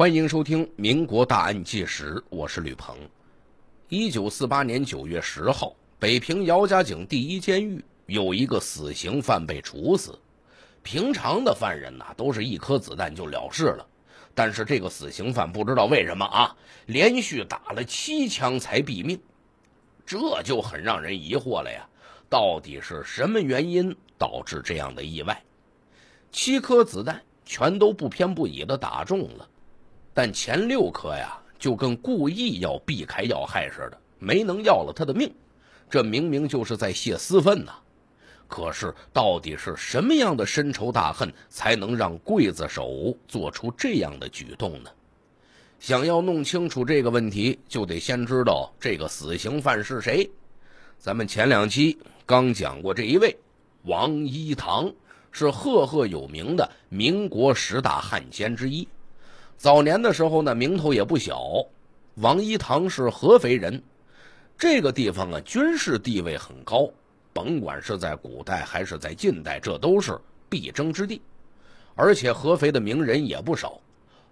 欢迎收听《民国大案纪实》，我是吕鹏。一九四八年九月十号，北平姚家井第一监狱有一个死刑犯被处死。平常的犯人呐，都是一颗子弹就了事了。但是这个死刑犯不知道为什么啊，连续打了七枪才毙命，这就很让人疑惑了呀。到底是什么原因导致这样的意外？七颗子弹全都不偏不倚的打中了。但前六颗呀，就跟故意要避开要害似的，没能要了他的命。这明明就是在泄私愤呐！可是到底是什么样的深仇大恨，才能让刽子手做出这样的举动呢？想要弄清楚这个问题，就得先知道这个死刑犯是谁。咱们前两期刚讲过这一位，王一堂是赫赫有名的民国十大汉奸之一。早年的时候呢，名头也不小。王一堂是合肥人，这个地方啊，军事地位很高。甭管是在古代还是在近代，这都是必争之地。而且合肥的名人也不少，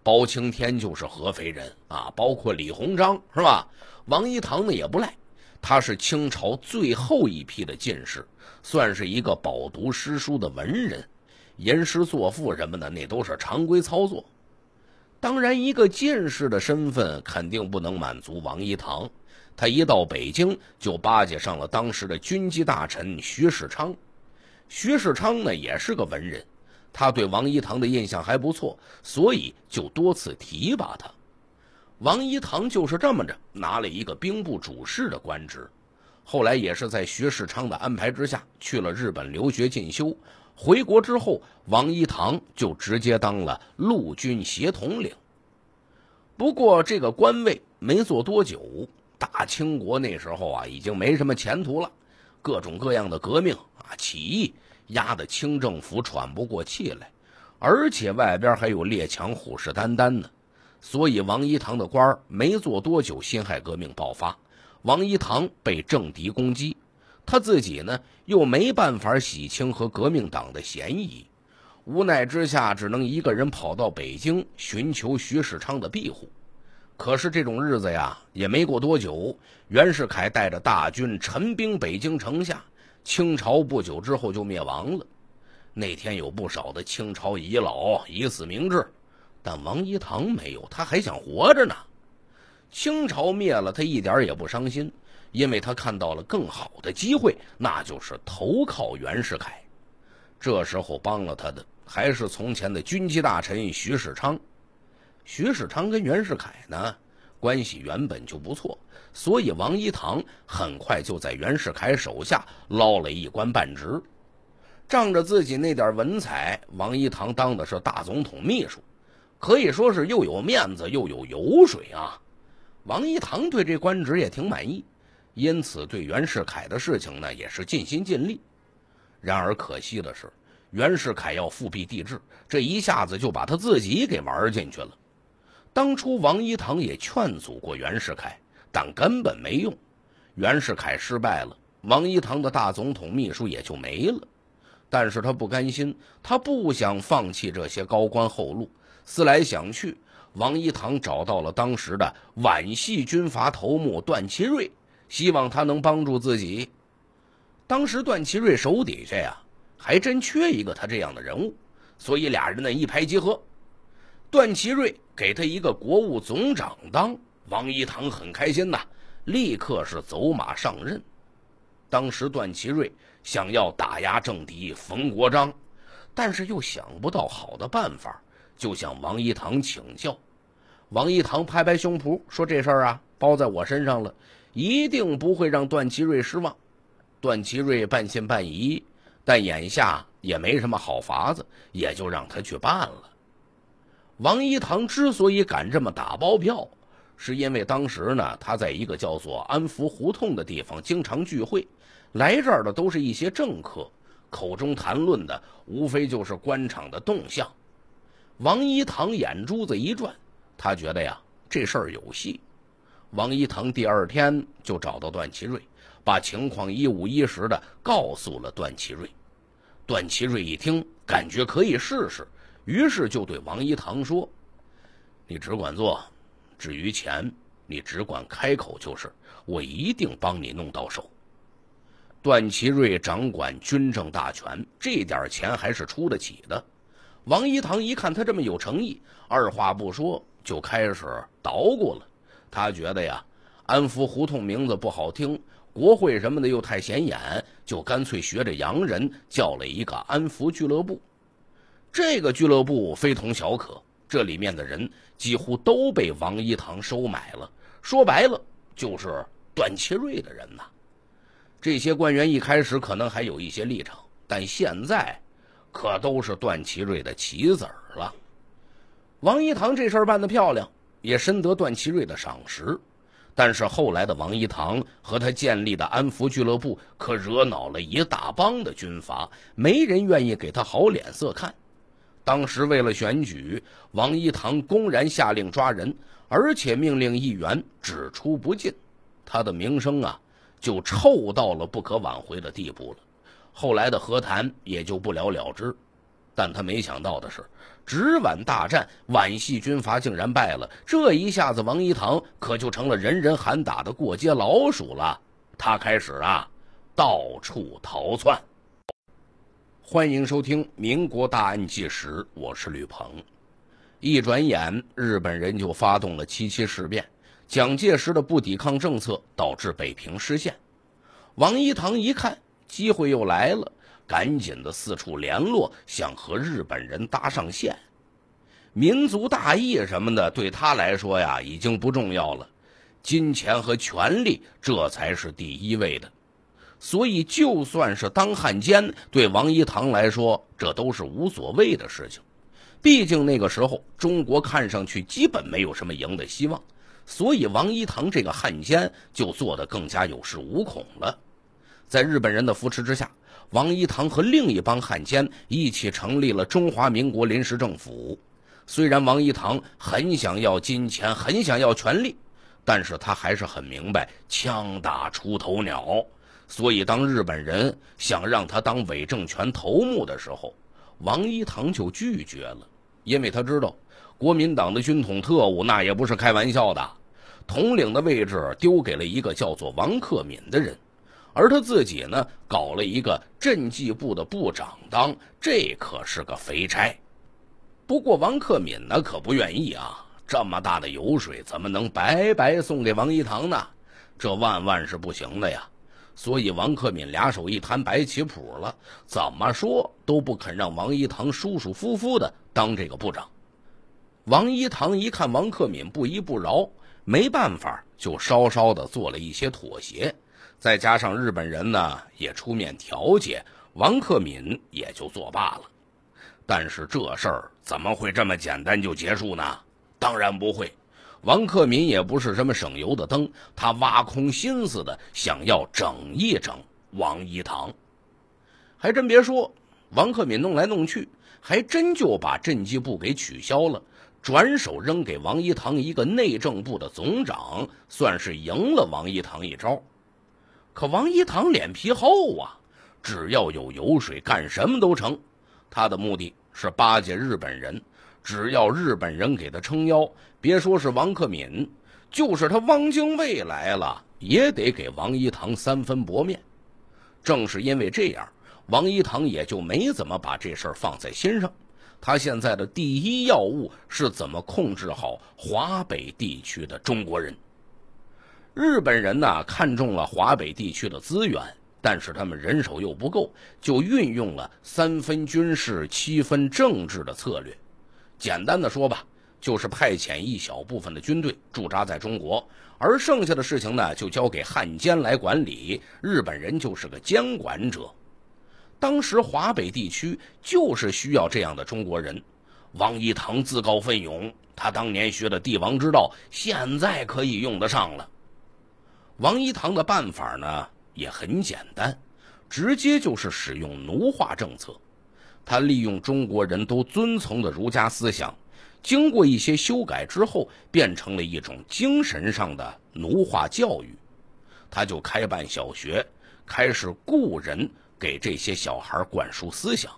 包青天就是合肥人啊，包括李鸿章是吧？王一堂呢也不赖，他是清朝最后一批的进士，算是一个饱读诗书的文人，吟诗作赋什么的那都是常规操作。当然，一个进士的身份肯定不能满足王一堂。他一到北京就巴结上了当时的军机大臣徐世昌。徐世昌呢也是个文人，他对王一堂的印象还不错，所以就多次提拔他。王一堂就是这么着拿了一个兵部主事的官职。后来也是在徐世昌的安排之下，去了日本留学进修。回国之后，王一堂就直接当了陆军协统领。不过这个官位没做多久，大清国那时候啊已经没什么前途了，各种各样的革命啊起义压得清政府喘不过气来，而且外边还有列强虎视眈眈呢。所以王一堂的官没做多久，辛亥革命爆发。王一堂被政敌攻击，他自己呢又没办法洗清和革命党的嫌疑，无奈之下只能一个人跑到北京寻求徐世昌的庇护。可是这种日子呀，也没过多久，袁世凯带着大军陈兵北京城下，清朝不久之后就灭亡了。那天有不少的清朝遗老以死明志，但王一堂没有，他还想活着呢。清朝灭了，他一点也不伤心，因为他看到了更好的机会，那就是投靠袁世凯。这时候帮了他的还是从前的军机大臣徐世昌。徐世昌跟袁世凯呢关系原本就不错，所以王一堂很快就在袁世凯手下捞了一官半职。仗着自己那点文采，王一堂当的是大总统秘书，可以说是又有面子又有油水啊。王一堂对这官职也挺满意，因此对袁世凯的事情呢也是尽心尽力。然而可惜的是，袁世凯要复辟帝制，这一下子就把他自己给玩进去了。当初王一堂也劝阻过袁世凯，但根本没用。袁世凯失败了，王一堂的大总统秘书也就没了。但是他不甘心，他不想放弃这些高官厚禄。思来想去。王一堂找到了当时的皖系军阀头目段祺瑞，希望他能帮助自己。当时段祺瑞手底下呀，还真缺一个他这样的人物，所以俩人呢一拍即合。段祺瑞给他一个国务总长当，王一堂很开心呐，立刻是走马上任。当时段祺瑞想要打压政敌冯国璋，但是又想不到好的办法，就向王一堂请教。王一堂拍拍胸脯说：“这事啊，包在我身上了，一定不会让段祺瑞失望。”段祺瑞半信半疑，但眼下也没什么好法子，也就让他去办了。王一堂之所以敢这么打包票，是因为当时呢，他在一个叫做安福胡同的地方经常聚会，来这儿的都是一些政客，口中谈论的无非就是官场的动向。王一堂眼珠子一转。他觉得呀，这事儿有戏。王一堂第二天就找到段祺瑞，把情况一五一十的告诉了段祺瑞。段祺瑞一听，感觉可以试试，于是就对王一堂说：“你只管做，至于钱，你只管开口，就是我一定帮你弄到手。”段祺瑞掌管军政大权，这点钱还是出得起的。王一堂一看他这么有诚意，二话不说。就开始捣鼓了。他觉得呀，安福胡同名字不好听，国会什么的又太显眼，就干脆学着洋人叫了一个安福俱乐部。这个俱乐部非同小可，这里面的人几乎都被王一堂收买了，说白了就是段祺瑞的人呐。这些官员一开始可能还有一些立场，但现在可都是段祺瑞的棋子儿了。王一堂这事办得漂亮，也深得段祺瑞的赏识。但是后来的王一堂和他建立的安福俱乐部，可惹恼了一大帮的军阀，没人愿意给他好脸色看。当时为了选举，王一堂公然下令抓人，而且命令议员只出不进，他的名声啊就臭到了不可挽回的地步了。后来的和谈也就不了了之。但他没想到的是，直皖大战，皖系军阀竟然败了。这一下子，王一堂可就成了人人喊打的过街老鼠了。他开始啊，到处逃窜。欢迎收听《民国大案纪实》，我是吕鹏。一转眼，日本人就发动了七七事变，蒋介石的不抵抗政策导致北平失陷。王一堂一看，机会又来了。赶紧的四处联络，想和日本人搭上线。民族大义什么的，对他来说呀，已经不重要了。金钱和权力，这才是第一位的。所以，就算是当汉奸，对王一堂来说，这都是无所谓的事情。毕竟那个时候，中国看上去基本没有什么赢的希望，所以王一堂这个汉奸就做得更加有恃无恐了。在日本人的扶持之下。王一堂和另一帮汉奸一起成立了中华民国临时政府。虽然王一堂很想要金钱，很想要权力，但是他还是很明白“枪打出头鸟”。所以，当日本人想让他当伪政权头目的时候，王一堂就拒绝了，因为他知道国民党的军统特务那也不是开玩笑的。统领的位置丢给了一个叫做王克敏的人。而他自己呢，搞了一个赈济部的部长当，这可是个肥差。不过王克敏呢，可不愿意啊！这么大的油水，怎么能白白送给王一堂呢？这万万是不行的呀！所以王克敏俩手一摊，摆起谱了，怎么说都不肯让王一堂舒舒服服的当这个部长。王一堂一看王克敏不依不饶，没办法，就稍稍的做了一些妥协。再加上日本人呢也出面调解，王克敏也就作罢了。但是这事儿怎么会这么简单就结束呢？当然不会。王克敏也不是什么省油的灯，他挖空心思的想要整一整王一堂。还真别说，王克敏弄来弄去，还真就把赈济部给取消了，转手扔给王一堂一个内政部的总长，算是赢了王一堂一招。可王一堂脸皮厚啊，只要有油水干什么都成。他的目的是巴结日本人，只要日本人给他撑腰，别说是王克敏，就是他汪精卫来了也得给王一堂三分薄面。正是因为这样，王一堂也就没怎么把这事放在心上。他现在的第一要务是怎么控制好华北地区的中国人。日本人呢看中了华北地区的资源，但是他们人手又不够，就运用了三分军事、七分政治的策略。简单的说吧，就是派遣一小部分的军队驻扎在中国，而剩下的事情呢就交给汉奸来管理。日本人就是个监管者。当时华北地区就是需要这样的中国人。王一堂自告奋勇，他当年学的帝王之道，现在可以用得上了。王一堂的办法呢也很简单，直接就是使用奴化政策。他利用中国人都遵从的儒家思想，经过一些修改之后，变成了一种精神上的奴化教育。他就开办小学，开始雇人给这些小孩灌输思想。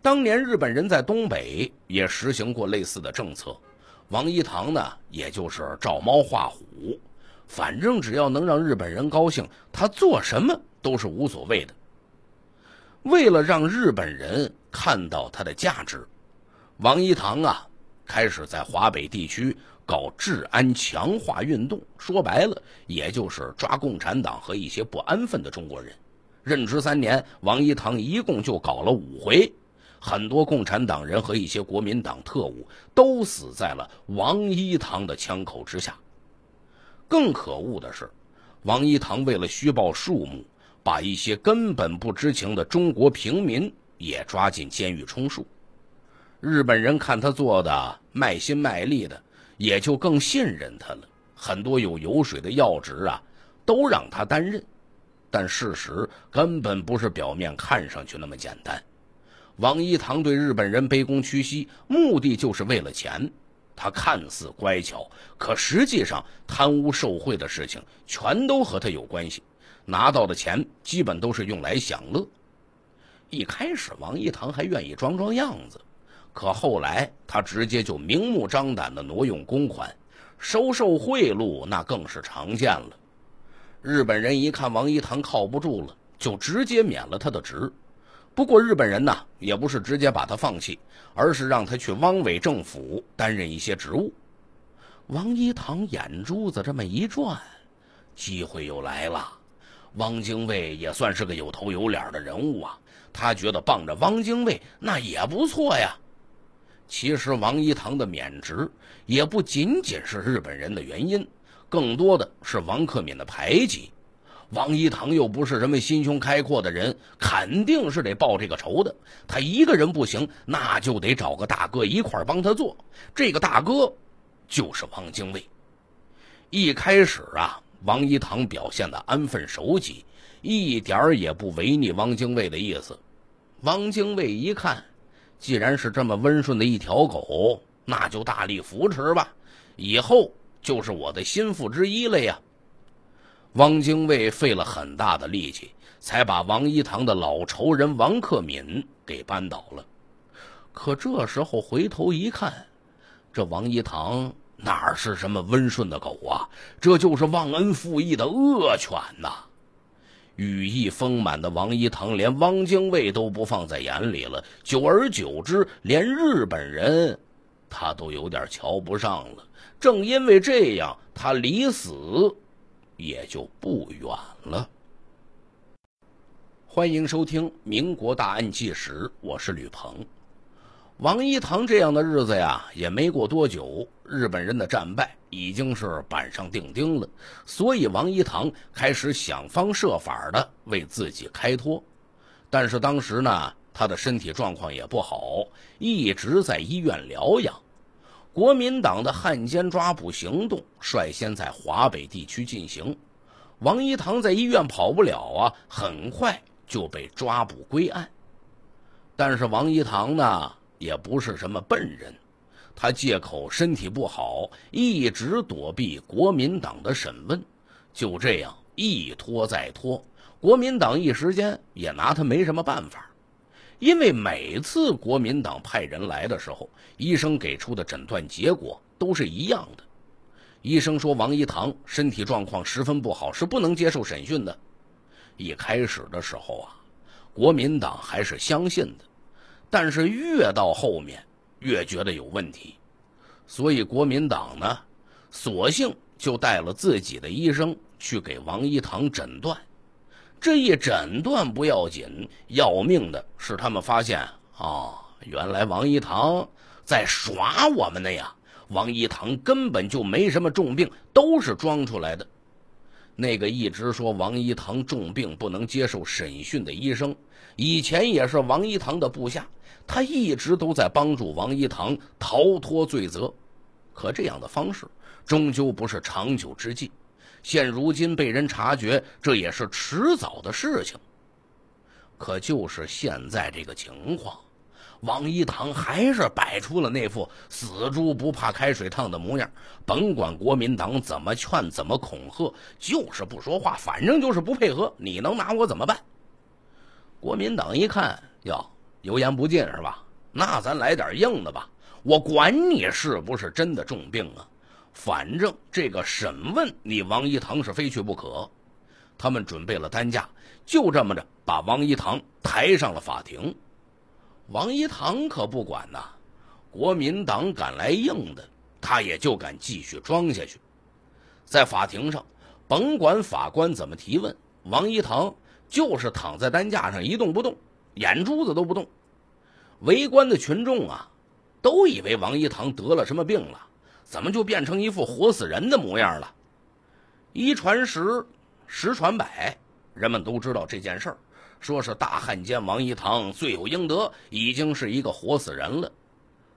当年日本人在东北也实行过类似的政策，王一堂呢，也就是照猫画虎。反正只要能让日本人高兴，他做什么都是无所谓的。为了让日本人看到他的价值，王一堂啊，开始在华北地区搞治安强化运动。说白了，也就是抓共产党和一些不安分的中国人。任职三年，王一堂一共就搞了五回，很多共产党人和一些国民党特务都死在了王一堂的枪口之下。更可恶的是，王一堂为了虚报数目，把一些根本不知情的中国平民也抓进监狱充数。日本人看他做的卖心卖力的，也就更信任他了。很多有油水的要职啊，都让他担任。但事实根本不是表面看上去那么简单。王一堂对日本人卑躬屈膝，目的就是为了钱。他看似乖巧，可实际上贪污受贿的事情全都和他有关系。拿到的钱基本都是用来享乐。一开始王一堂还愿意装装样子，可后来他直接就明目张胆的挪用公款，收受贿赂那更是常见了。日本人一看王一堂靠不住了，就直接免了他的职。不过日本人呢，也不是直接把他放弃，而是让他去汪伪政府担任一些职务。王一堂眼珠子这么一转，机会又来了。汪精卫也算是个有头有脸的人物啊，他觉得傍着汪精卫那也不错呀。其实王一堂的免职也不仅仅是日本人的原因，更多的是王克敏的排挤。王一堂又不是什么心胸开阔的人，肯定是得报这个仇的。他一个人不行，那就得找个大哥一块帮他做。这个大哥就是王精卫。一开始啊，王一堂表现的安分守己，一点儿也不违逆王精卫的意思。王精卫一看，既然是这么温顺的一条狗，那就大力扶持吧，以后就是我的心腹之一了呀。汪精卫费了很大的力气，才把王一堂的老仇人王克敏给扳倒了。可这时候回头一看，这王一堂哪是什么温顺的狗啊？这就是忘恩负义的恶犬呐！羽翼丰满的王一堂连汪精卫都不放在眼里了，久而久之，连日本人他都有点瞧不上了。正因为这样，他离死。也就不远了。欢迎收听《民国大案纪实》，我是吕鹏。王一堂这样的日子呀，也没过多久，日本人的战败已经是板上钉钉了。所以王一堂开始想方设法的为自己开脱，但是当时呢，他的身体状况也不好，一直在医院疗养。国民党的汉奸抓捕行动率先在华北地区进行，王一堂在医院跑不了啊，很快就被抓捕归案。但是王一堂呢，也不是什么笨人，他借口身体不好，一直躲避国民党的审问，就这样一拖再拖，国民党一时间也拿他没什么办法。因为每次国民党派人来的时候，医生给出的诊断结果都是一样的。医生说王一堂身体状况十分不好，是不能接受审讯的。一开始的时候啊，国民党还是相信的，但是越到后面越觉得有问题，所以国民党呢，索性就带了自己的医生去给王一堂诊断。这一诊断不要紧，要命的是他们发现啊，原来王一堂在耍我们呢呀！王一堂根本就没什么重病，都是装出来的。那个一直说王一堂重病不能接受审讯的医生，以前也是王一堂的部下，他一直都在帮助王一堂逃脱罪责，可这样的方式终究不是长久之计。现如今被人察觉，这也是迟早的事情。可就是现在这个情况，王一堂还是摆出了那副死猪不怕开水烫的模样。甭管国民党怎么劝、怎么恐吓，就是不说话，反正就是不配合。你能拿我怎么办？国民党一看，哟，油盐不进是吧？那咱来点硬的吧！我管你是不是真的重病啊！反正这个审问你王一堂是非去不可。他们准备了担架，就这么着把王一堂抬上了法庭。王一堂可不管呐，国民党敢来硬的，他也就敢继续装下去。在法庭上，甭管法官怎么提问，王一堂就是躺在担架上一动不动，眼珠子都不动。围观的群众啊，都以为王一堂得了什么病了。怎么就变成一副活死人的模样了？一传十，十传百，人们都知道这件事儿，说是大汉奸王一堂罪有应得，已经是一个活死人了。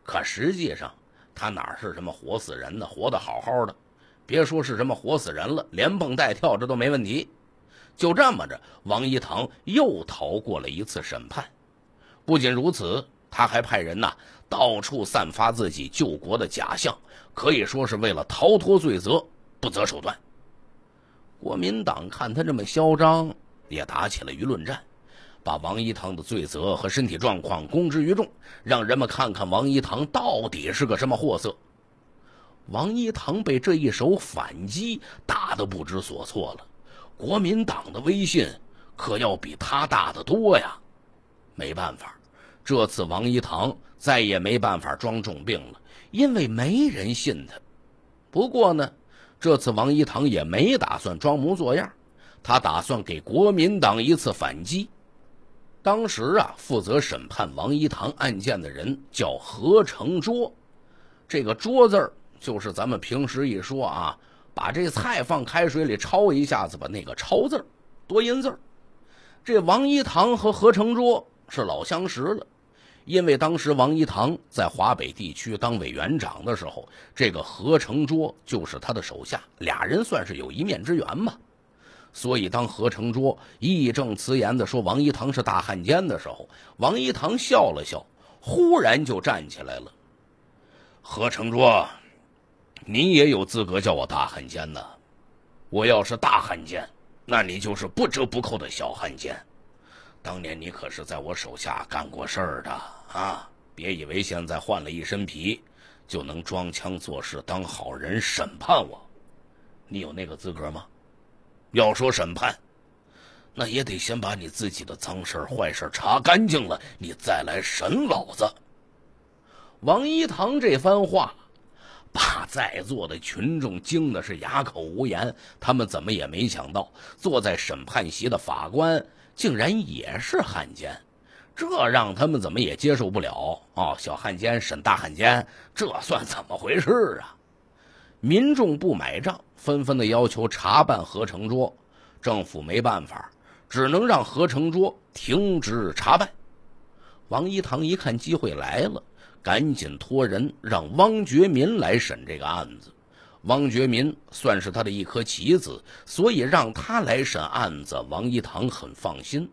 可实际上，他哪是什么活死人呢？活得好好的，别说是什么活死人了，连蹦带跳这都没问题。就这么着，王一堂又逃过了一次审判。不仅如此。他还派人呐，到处散发自己救国的假象，可以说是为了逃脱罪责，不择手段。国民党看他这么嚣张，也打起了舆论战，把王一堂的罪责和身体状况公之于众，让人们看看王一堂到底是个什么货色。王一堂被这一手反击打得不知所措了，国民党的威信可要比他大得多呀，没办法。这次王一堂再也没办法装重病了，因为没人信他。不过呢，这次王一堂也没打算装模作样，他打算给国民党一次反击。当时啊，负责审判王一堂案件的人叫何成桌，这个“桌”字儿就是咱们平时一说啊，把这菜放开水里焯一下子吧，那个“焯”字儿，多音字。这王一堂和何成桌是老相识了。因为当时王一堂在华北地区当委员长的时候，这个何成卓就是他的手下，俩人算是有一面之缘嘛。所以当何成卓义正辞严地说王一堂是大汉奸的时候，王一堂笑了笑，忽然就站起来了：“何成卓，你也有资格叫我大汉奸呢。我要是大汉奸，那你就是不折不扣的小汉奸。”当年你可是在我手下干过事儿的啊！别以为现在换了一身皮，就能装腔作势当好人审判我。你有那个资格吗？要说审判，那也得先把你自己的脏事儿、坏事查干净了，你再来审老子。王一堂这番话，把在座的群众惊的是哑口无言。他们怎么也没想到，坐在审判席的法官。竟然也是汉奸，这让他们怎么也接受不了啊！小汉奸审大汉奸，这算怎么回事啊？民众不买账，纷纷的要求查办合成桌，政府没办法，只能让合成桌停职查办。王一堂一看机会来了，赶紧托人让汪觉民来审这个案子。汪觉民算是他的一颗棋子，所以让他来审案子，王一堂很放心。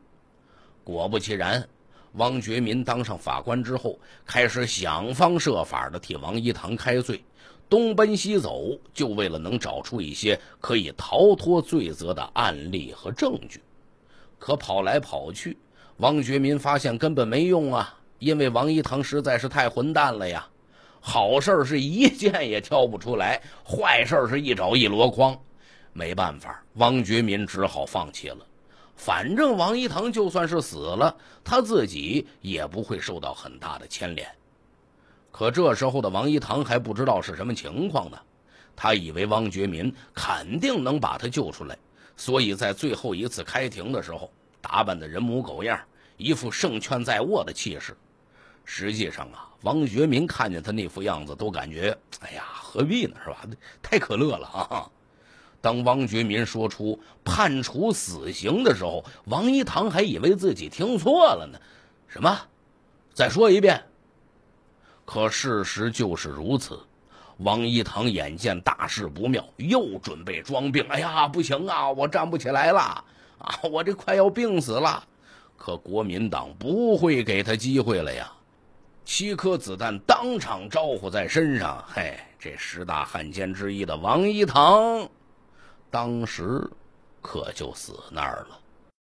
果不其然，汪觉民当上法官之后，开始想方设法的替王一堂开罪，东奔西走，就为了能找出一些可以逃脱罪责的案例和证据。可跑来跑去，汪觉民发现根本没用啊，因为王一堂实在是太混蛋了呀。好事是一件也挑不出来，坏事是一找一箩筐，没办法，汪觉民只好放弃了。反正王一堂就算是死了，他自己也不会受到很大的牵连。可这时候的王一堂还不知道是什么情况呢，他以为汪觉民肯定能把他救出来，所以在最后一次开庭的时候，打扮的人模狗样，一副胜券在握的气势。实际上啊，王觉民看见他那副样子，都感觉哎呀，何必呢，是吧？太可乐了啊！当王觉民说出判处死刑的时候，王一堂还以为自己听错了呢。什么？再说一遍？可事实就是如此。王一堂眼见大事不妙，又准备装病。哎呀，不行啊，我站不起来了啊，我这快要病死了。可国民党不会给他机会了呀。七颗子弹当场招呼在身上，嘿，这十大汉奸之一的王一堂，当时可就死那儿了。